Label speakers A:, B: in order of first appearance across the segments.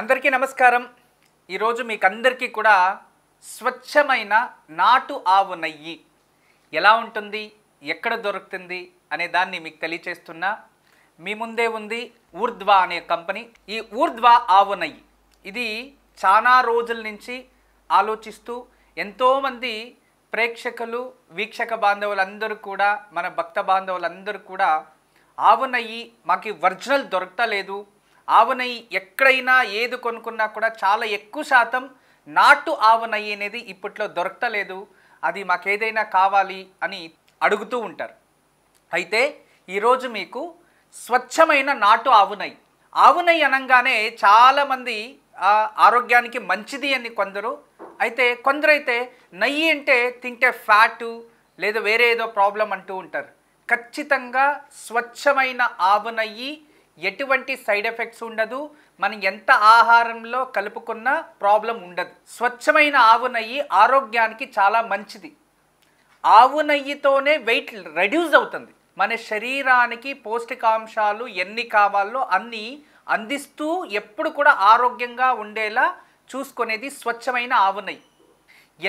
A: అందరికీ నమస్కారం ఈరోజు మీకు అందరికీ కూడా స్వచ్ఛమైన నాటు ఆవు నెయ్యి ఎలా ఉంటుంది ఎక్కడ దొరుకుతుంది అనే దాన్ని మీకు తెలియచేస్తున్నా మీ ముందే ఉంది ఊర్ధ్వ అనే కంపెనీ ఈ ఊర్ధ్వ ఆవు నెయ్యి ఇది చాలా రోజుల నుంచి ఆలోచిస్తూ ఎంతోమంది ప్రేక్షకులు వీక్షక బాంధవులందరూ కూడా మన భక్త బాంధవులందరూ కూడా ఆవు నెయ్యి మాకు ఒరిజినల్ దొరకలేదు ఆవనయ్యి ఎక్కడైనా ఏది కొనుక్కున్నా కూడా చాలా ఎక్కువ శాతం నాటు ఆవనయ్యి అనేది ఇప్పట్లో దొరకలేదు అది మాకేదైనా కావాలి అని అడుగుతూ ఉంటారు అయితే ఈరోజు మీకు స్వచ్ఛమైన నాటు ఆవునయ్యి ఆవునయ్యి అనగానే చాలామంది ఆరోగ్యానికి మంచిది అని కొందరు అయితే కొందరైతే నెయ్యి అంటే తింటే ఫ్యాటు లేదా వేరే ఏదో ప్రాబ్లం అంటూ ఉంటారు ఖచ్చితంగా స్వచ్ఛమైన ఆవునయ్యి ఎటువంటి సైడ్ ఎఫెక్ట్స్ ఉండదు మనం ఎంత ఆహారంలో కలుపుకున్నా ప్రాబ్లం ఉండదు స్వచ్ఛమైన ఆవు నెయ్యి ఆరోగ్యానికి చాలా మంచిది ఆవు నెయ్యితోనే వెయిట్ రెడ్యూస్ అవుతుంది మన శరీరానికి పౌష్టికాంశాలు ఎన్ని కావాలో అన్నీ అందిస్తూ ఎప్పుడు కూడా ఆరోగ్యంగా ఉండేలా చూసుకునేది స్వచ్ఛమైన ఆవు నెయ్యి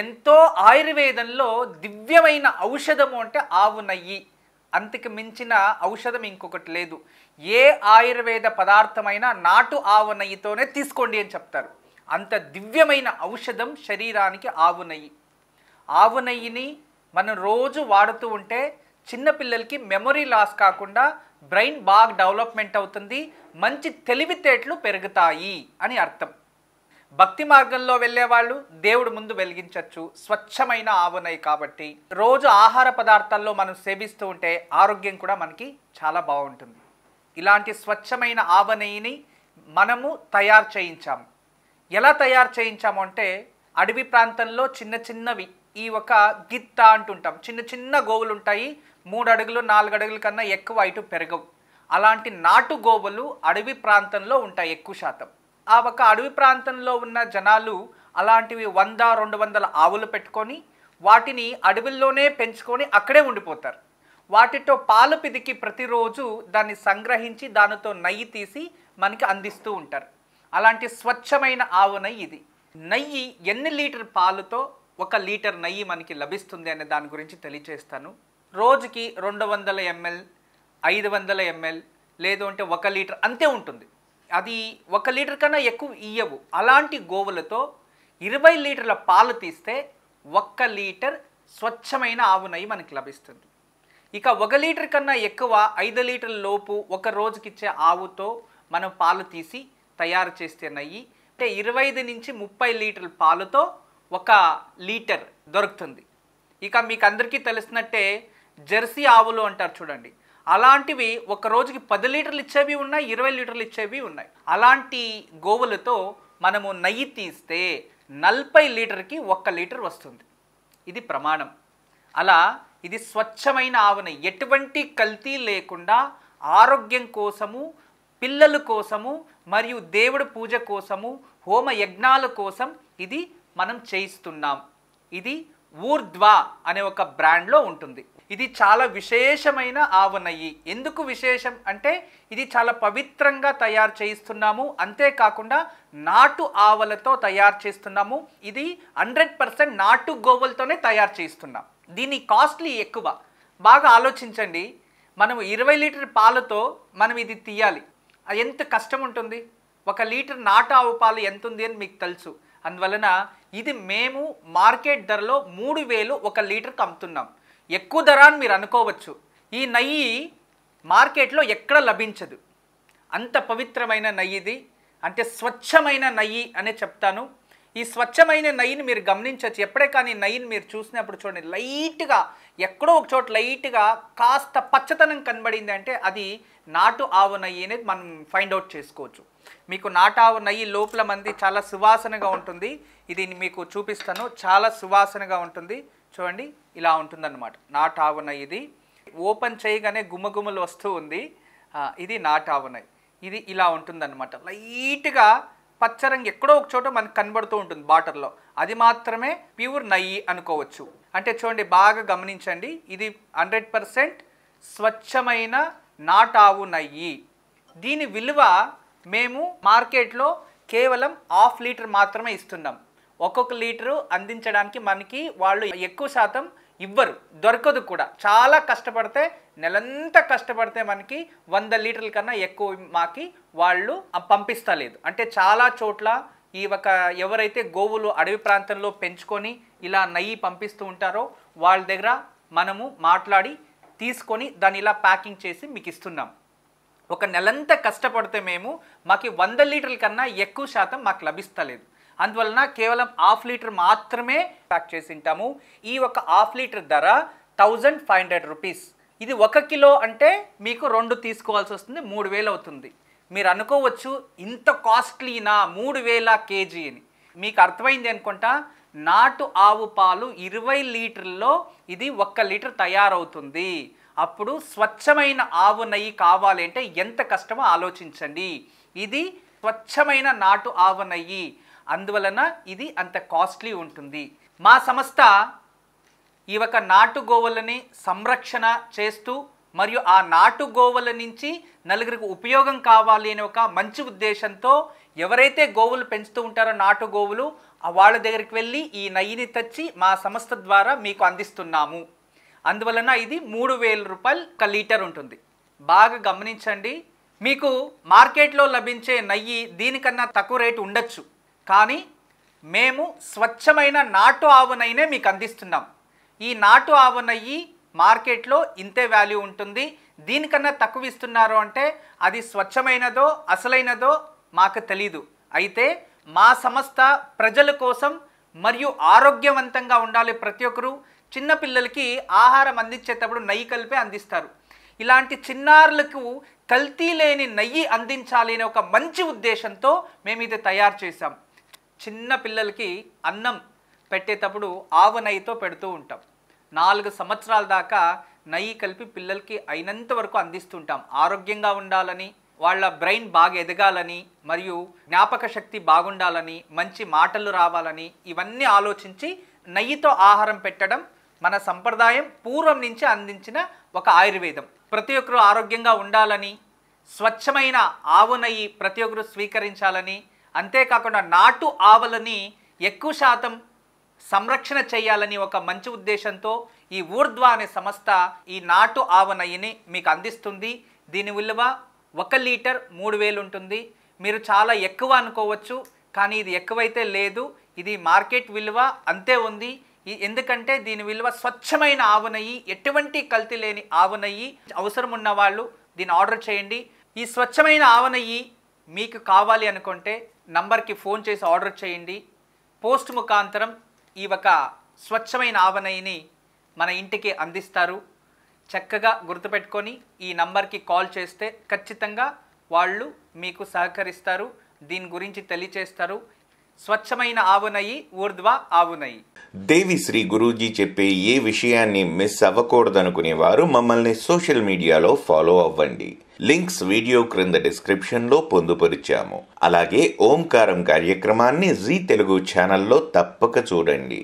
A: ఎంతో ఆయుర్వేదంలో దివ్యమైన ఔషధము అంటే ఆవు నెయ్యి అంతకు మించిన ఔషధం ఇంకొకటి లేదు ఏ ఆయుర్వేద పదార్థమైనా నాటు ఆవు నెయ్యితోనే తీసుకోండి అని చెప్తారు అంత దివ్యమైన ఔషధం శరీరానికి ఆవు నెయ్యి ఆవు నెయ్యిని మనం రోజు వాడుతూ ఉంటే చిన్నపిల్లలకి మెమొరీ లాస్ కాకుండా బ్రెయిన్ బాగా డెవలప్మెంట్ అవుతుంది మంచి తెలివితేటలు పెరుగుతాయి అని అర్థం భక్తి మార్గంలో వెళ్ళేవాళ్ళు దేవుడు ముందు వెలిగించవచ్చు స్వచ్ఛమైన ఆవునై కాబట్టి రోజు ఆహార పదార్థాల్లో మనం సేవిస్తూ ఉంటే ఆరోగ్యం కూడా మనకి చాలా బాగుంటుంది ఇలాంటి స్వచ్ఛమైన ఆవనెయ్యిని మనము తయారు చేయించాము ఎలా తయారు చేయించాము అంటే అడవి ప్రాంతంలో చిన్న చిన్నవి ఈ ఒక గిత్త అంటుంటాం చిన్న చిన్న గోవులు ఉంటాయి మూడు అడుగులు నాలుగు అడుగుల కన్నా ఎక్కువ ఇటు పెరగవు అలాంటి నాటు గోవులు అడవి ప్రాంతంలో ఉంటాయి ఎక్కువ శాతం ఆ ఒక అడవి ప్రాంతంలో ఉన్న జనాలు అలాంటివి వంద రెండు వందల ఆవులు పెట్టుకొని వాటిని అడవిల్లోనే పెంచుకొని అక్కడే ఉండిపోతారు వాటితో పాలు పిదికి ప్రతిరోజు దాన్ని సంగ్రహించి దానితో నెయ్యి తీసి మనకి అందిస్తూ ఉంటారు అలాంటి స్వచ్ఛమైన ఆవు నెయ్యి ఇది నెయ్యి ఎన్ని లీటర్ పాలుతో ఒక లీటర్ నెయ్యి మనకి లభిస్తుంది అనే దాని గురించి తెలియచేస్తాను రోజుకి రెండు వందల ఎంఎల్ ఐదు వందల ఎంఎల్ లేదు అంటే ఒక లీటర్ అంతే ఉంటుంది అది ఒక లీటర్ కన్నా ఎక్కువ ఇయ్యవు అలాంటి గోవులతో ఇరవై లీటర్ల పాలు తీస్తే ఒక్క లీటర్ స్వచ్ఛమైన ఆవు నెయ్యి మనకి లభిస్తుంది ఇక ఒక లీటర్ కన్నా ఎక్కువ ఐదు లీటర్ల లోపు ఒక రోజుకిచ్చే ఆవుతో మనం పాలు తీసి తయారు చేస్తే నెయ్యి అంటే ఇరవై ఐదు నుంచి ముప్పై లీటర్ల పాలుతో ఒక లీటర్ దొరుకుతుంది ఇక మీకు అందరికీ తెలిసినట్టే జెర్సీ ఆవులు అంటారు చూడండి అలాంటివి ఒక రోజుకి పది లీటర్లు ఇచ్చేవి ఉన్నాయి ఇరవై లీటర్లు ఇచ్చేవి ఉన్నాయి అలాంటి గోవులతో మనము నెయ్యి తీస్తే నలభై లీటర్కి ఒక్క లీటర్ వస్తుంది ఇది ప్రమాణం అలా ఇది స్వచ్ఛమైన ఆవుని ఎటువంటి కల్తీ లేకుండా ఆరోగ్యం కోసము పిల్లల కోసము మరియు దేవుడు పూజ కోసము హోమ యజ్ఞాల కోసం ఇది మనం చేయిస్తున్నాం ఇది ఊర్ధ్వా అనే ఒక బ్రాండ్లో ఉంటుంది ఇది చాలా విశేషమైన ఆవు నెయ్యి ఎందుకు విశేషం అంటే ఇది చాలా పవిత్రంగా తయారు చేయిస్తున్నాము అంతేకాకుండా నాటు ఆవలతో తయారు చేస్తున్నాము ఇది హండ్రెడ్ పర్సెంట్ నాటు గోవులతోనే తయారు చేయిస్తున్నాం దీని కాస్ట్లీ ఎక్కువ బాగా ఆలోచించండి మనం ఇరవై లీటర్ పాలతో మనం ఇది తీయాలి ఎంత కష్టం ఉంటుంది ఒక లీటర్ నాటు ఆవు పాలు ఎంత ఉంది అని మీకు తెలుసు అందువలన ఇది మేము మార్కెట్ ధరలో మూడు వేలు ఒక లీటర్కి అమ్ముతున్నాం ఎక్కువ ధర అని మీరు అనుకోవచ్చు ఈ నెయ్యి మార్కెట్లో ఎక్కడ లభించదు అంత పవిత్రమైన నెయ్యిది అంటే స్వచ్ఛమైన నెయ్యి అనే చెప్తాను ఈ స్వచ్ఛమైన నైన్ మీరు గమనించవచ్చు ఎప్పుడే కానీ నైన్ మీరు చూసినప్పుడు చూడండి లైట్గా ఎక్కడో ఒక చోట లైట్గా కాస్త పచ్చతనం కనబడింది అంటే అది నాటు ఆవు నయ్యి అనేది మనం ఫైండ్ అవుట్ చేసుకోవచ్చు మీకు ఆవు నయ్యి లోపల మంది చాలా సువాసనగా ఉంటుంది ఇది మీకు చూపిస్తాను చాలా సువాసనగా ఉంటుంది చూడండి ఇలా ఉంటుంది నాటు ఆవు ఇది ఓపెన్ చేయగానే గుమ్మగుమ్మలు వస్తూ ఉంది ఇది నాటు నయ్యి ఇది ఇలా ఉంటుంది అన్నమాట లైట్గా రంగు ఎక్కడో ఒక చోట మనకు కనబడుతూ ఉంటుంది బాటర్లో అది మాత్రమే ప్యూర్ నయ్యి అనుకోవచ్చు అంటే చూడండి బాగా గమనించండి ఇది హండ్రెడ్ పర్సెంట్ స్వచ్ఛమైన నాటావు నయ్యి దీని విలువ మేము మార్కెట్లో కేవలం హాఫ్ లీటర్ మాత్రమే ఇస్తున్నాం ఒక్కొక్క లీటరు అందించడానికి మనకి వాళ్ళు ఎక్కువ శాతం ఇవ్వరు దొరకదు కూడా చాలా కష్టపడితే నెలంతా కష్టపడితే మనకి వంద లీటర్ల కన్నా ఎక్కువ మాకి వాళ్ళు పంపిస్తలేదు అంటే చాలా చోట్ల ఈ ఒక ఎవరైతే గోవులు అడవి ప్రాంతంలో పెంచుకొని ఇలా నయ్యి పంపిస్తూ ఉంటారో వాళ్ళ దగ్గర మనము మాట్లాడి తీసుకొని దాన్ని ఇలా ప్యాకింగ్ చేసి మీకు ఇస్తున్నాం ఒక నెలంతా కష్టపడితే మేము మాకు వంద లీటర్ల కన్నా ఎక్కువ శాతం మాకు లభిస్తలేదు అందువలన కేవలం హాఫ్ లీటర్ మాత్రమే ప్యాక్ చేసి ఉంటాము ఈ ఒక హాఫ్ లీటర్ ధర థౌజండ్ ఫైవ్ హండ్రెడ్ రూపీస్ ఇది ఒక కిలో అంటే మీకు రెండు తీసుకోవాల్సి వస్తుంది మూడు వేలు అవుతుంది మీరు అనుకోవచ్చు ఇంత కాస్ట్లీనా మూడు వేల కేజీ అని మీకు అర్థమైంది అనుకుంటా నాటు ఆవు పాలు ఇరవై లీటర్లో ఇది ఒక్క లీటర్ తయారవుతుంది అప్పుడు స్వచ్ఛమైన ఆవు నెయ్యి కావాలంటే ఎంత కష్టమో ఆలోచించండి ఇది స్వచ్ఛమైన నాటు ఆవు నెయ్యి అందువలన ఇది అంత కాస్ట్లీ ఉంటుంది మా సంస్థ ఈ ఒక నాటు గోవులని సంరక్షణ చేస్తూ మరియు ఆ నాటు గోవుల నుంచి నలుగురికి ఉపయోగం కావాలి అనే ఒక మంచి ఉద్దేశంతో ఎవరైతే గోవులు పెంచుతూ ఉంటారో నాటు గోవులు వాళ్ళ దగ్గరికి వెళ్ళి ఈ నయ్యిని తెచ్చి మా సంస్థ ద్వారా మీకు అందిస్తున్నాము అందువలన ఇది మూడు వేల రూపాయలు ఒక లీటర్ ఉంటుంది బాగా గమనించండి మీకు మార్కెట్లో లభించే నయ్యి దీనికన్నా తక్కువ రేటు ఉండొచ్చు కానీ మేము స్వచ్ఛమైన నాటు ఆవు మీకు అందిస్తున్నాం ఈ నాటు ఆవు నెయ్యి మార్కెట్లో ఇంతే వాల్యూ ఉంటుంది దీనికన్నా తక్కువ ఇస్తున్నారు అంటే అది స్వచ్ఛమైనదో అసలైనదో మాకు తెలీదు అయితే మా సంస్థ ప్రజల కోసం మరియు ఆరోగ్యవంతంగా ఉండాలి ప్రతి ఒక్కరు చిన్నపిల్లలకి ఆహారం అందించేటప్పుడు నెయ్యి కలిపే అందిస్తారు ఇలాంటి చిన్నారులకు కల్తీ లేని నెయ్యి అందించాలి అనే ఒక మంచి ఉద్దేశంతో మేము ఇది తయారు చేశాం చిన్న పిల్లలకి అన్నం పెట్టేటప్పుడు ఆవు నెయ్యితో పెడుతూ ఉంటాం నాలుగు సంవత్సరాల దాకా నెయ్యి కలిపి పిల్లలకి అయినంత వరకు అందిస్తుంటాం ఆరోగ్యంగా ఉండాలని వాళ్ళ బ్రెయిన్ బాగా ఎదగాలని మరియు జ్ఞాపక శక్తి బాగుండాలని మంచి మాటలు రావాలని ఇవన్నీ ఆలోచించి నెయ్యితో ఆహారం పెట్టడం మన సంప్రదాయం పూర్వం నుంచి అందించిన ఒక ఆయుర్వేదం ప్రతి ఒక్కరూ ఆరోగ్యంగా ఉండాలని స్వచ్ఛమైన ఆవు నెయ్యి ప్రతి ఒక్కరూ స్వీకరించాలని అంతేకాకుండా నాటు ఆవులని ఎక్కువ శాతం సంరక్షణ చేయాలని ఒక మంచి ఉద్దేశంతో ఈ ఊర్ధ్వా అనే సంస్థ ఈ నాటు ఆవనయ్యని మీకు అందిస్తుంది దీని విలువ ఒక లీటర్ మూడు వేలు ఉంటుంది మీరు చాలా ఎక్కువ అనుకోవచ్చు కానీ ఇది ఎక్కువైతే లేదు ఇది మార్కెట్ విలువ అంతే ఉంది ఎందుకంటే దీని విలువ స్వచ్ఛమైన ఆవునయ్యి ఎటువంటి కల్తీ లేని ఆవునయ్యి అవసరం ఉన్న వాళ్ళు దీన్ని ఆర్డర్ చేయండి ఈ స్వచ్ఛమైన ఆవునయ్యి మీకు కావాలి అనుకుంటే నంబర్కి ఫోన్ చేసి ఆర్డర్ చేయండి పోస్ట్ ముఖాంతరం ఈ ఒక స్వచ్ఛమైన ఆవనయ్యని మన ఇంటికి అందిస్తారు చక్కగా గుర్తుపెట్టుకొని ఈ నంబర్కి కాల్ చేస్తే ఖచ్చితంగా వాళ్ళు మీకు సహకరిస్తారు దీని గురించి తెలియచేస్తారు స్వచ్ఛమైన ఆవునయి ఊర్ధ్వ ఆవునయి దేవి శ్రీ గురూజీ చెప్పే ఏ విషయాన్ని మిస్ అవ్వకూడదనుకునేవారు మమ్మల్ని సోషల్ మీడియాలో ఫాలో అవ్వండి లింక్స్ వీడియో క్రింద డిస్క్రిప్షన్లో పొందుపరిచాము అలాగే ఓంకారం కార్యక్రమాన్ని జీ తెలుగు ఛానల్లో తప్పక చూడండి